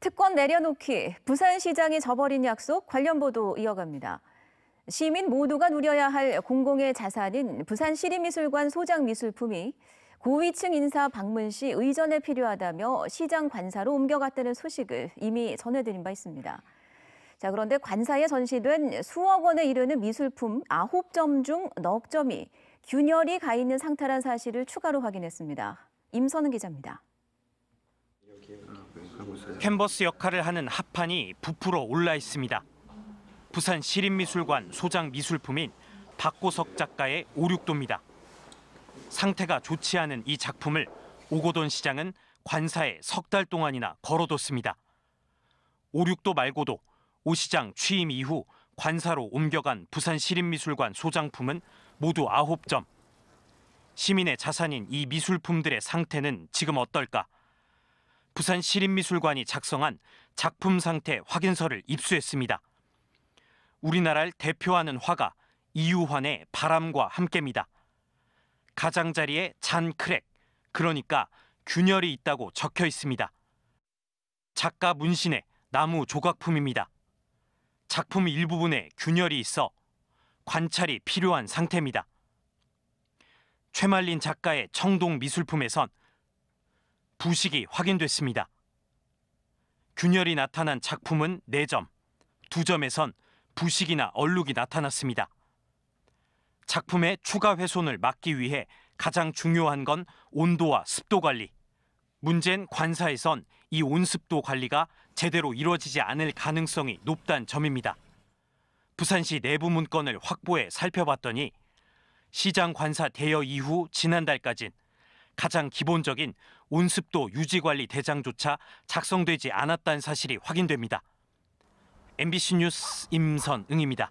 특권 내려놓기, 부산시장이 저버린 약속 관련 보도 이어갑니다. 시민 모두가 누려야 할 공공의 자산인 부산시립미술관 소장미술품이 고위층 인사 방문 시 의전에 필요하다며 시장 관사로 옮겨갔다는 소식을 이미 전해드린 바 있습니다. 자, 그런데 관사에 전시된 수억 원에 이르는 미술품 9점 중 넉 점이 균열이 가 있는 상태란 사실을 추가로 확인했습니다. 임선은 기자입니다. 하고 있어요. 캔버스 역할을 하는 합판이 부풀어 올라 있습니다. 부산 시립미술관 소장 미술품인 박고석 작가의 오륙도입니다. 상태가 좋지 않은 이 작품을 오고돈 시장은 관사에 석 달 동안이나 걸어뒀습니다. 오륙도 말고도 오 시장 취임 이후 관사로 옮겨간 부산 시립미술관 소장품은 모두 9점. 시민의 자산인 이 미술품들의 상태는 지금 어떨까? 부산 시립미술관이 작성한 작품 상태 확인서를 입수했습니다. 우리나라를 대표하는 화가 이유환의 바람과 함께입니다. 가장자리에 잔 크랙, 그러니까 균열이 있다고 적혀 있습니다. 작가 문신의 나무 조각품입니다. 작품 일부분에 균열이 있어 관찰이 필요한 상태입니다. 최말린 작가의 청동 미술품에선 부식이 확인됐습니다. 균열이 나타난 작품은 4점, 2점에선 부식이나 얼룩이 나타났습니다. 작품의 추가 훼손을 막기 위해 가장 중요한 건 온도와 습도 관리. 문제는 관사에선 이 온습도 관리가 제대로 이루어지지 않을 가능성이 높다는 점입니다. 부산시 내부 문건을 확보해 살펴봤더니 시장 관사 대여 이후 지난달까진 가장 기본적인 온습도 유지관리 대장조차 작성되지 않았다는 사실이 확인됩니다. MBC 뉴스 임선응입니다.